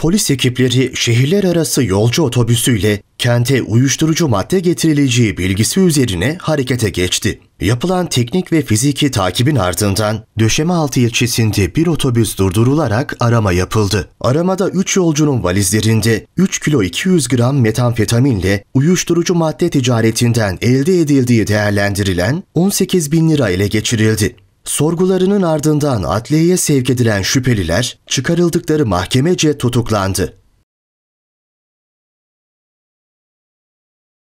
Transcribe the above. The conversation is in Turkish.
Polis ekipleri şehirler arası yolcu otobüsüyle kente uyuşturucu madde getirileceği bilgisi üzerine harekete geçti. Yapılan teknik ve fiziki takibin ardından Döşemealtı ilçesinde bir otobüs durdurularak arama yapıldı. Aramada 3 yolcunun valizlerinde 3 kilo 200 gram metamfetaminle uyuşturucu madde ticaretinden elde edildiği değerlendirilen 18 bin lira ele geçirildi. Sorgularının ardından adliyeye sevk edilen şüpheliler çıkarıldıkları mahkemece tutuklandı.